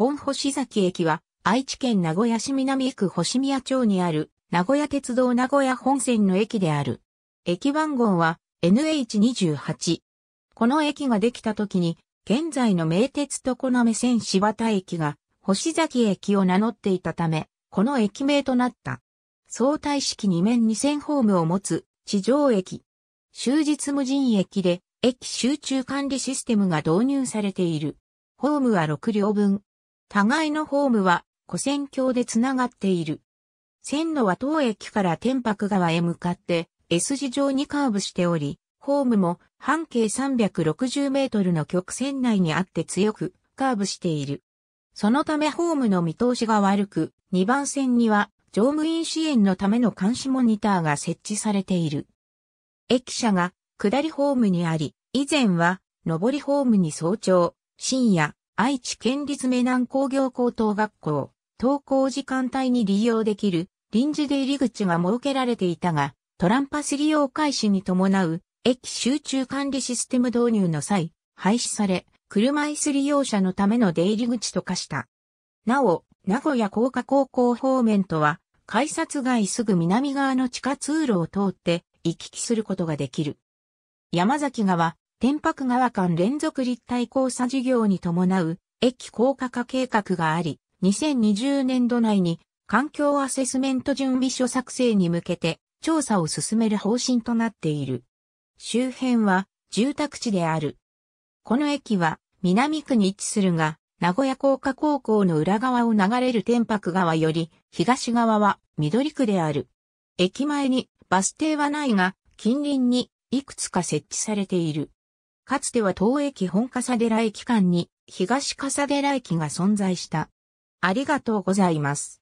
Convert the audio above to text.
本星崎駅は、愛知県名古屋市南区星宮町にある、名古屋鉄道名古屋本線の駅である。駅番号は NH28。この駅ができた時に、現在の名鉄とこの目線柴田駅が、星崎駅を名乗っていたため、この駅名となった。相対式2面2000ホームを持つ地上駅。終日無人駅で、駅集中管理システムが導入されている。ホームは6両分。互いのホームは古線橋でつながっている。線路は当駅から天白川へ向かって S 字状にカーブしており、ホームも半径360メートルの曲線内にあって強くカーブしている。そのためホームの見通しが悪く、2番線には乗務員支援のための監視モニターが設置されている。駅舎が下りホームにあり、以前は上りホームに早朝、深夜、愛知県立目南工業高等学校、登校時間帯に利用できる臨時で入り口が設けられていたが、トランパス利用開始に伴う駅集中管理システム導入の際、廃止され、車椅子利用者のための出入り口と化した。なお、名古屋工科高校方面とは、改札外すぐ南側の地下通路を通って行き来することができる。山崎川、天白川間連続立体交差事業に伴う駅高架化計画があり、2020年度内に環境アセスメント準備書作成に向けて調査を進める方針となっている。周辺は住宅地である。この駅は南区に位置するが、名古屋工科高校の裏側を流れる天白川より東側は緑区である。駅前にバス停はないが、近隣にいくつか設置されている。かつては東駅本笠寺駅間に東笠寺駅が存在した。ありがとうございます。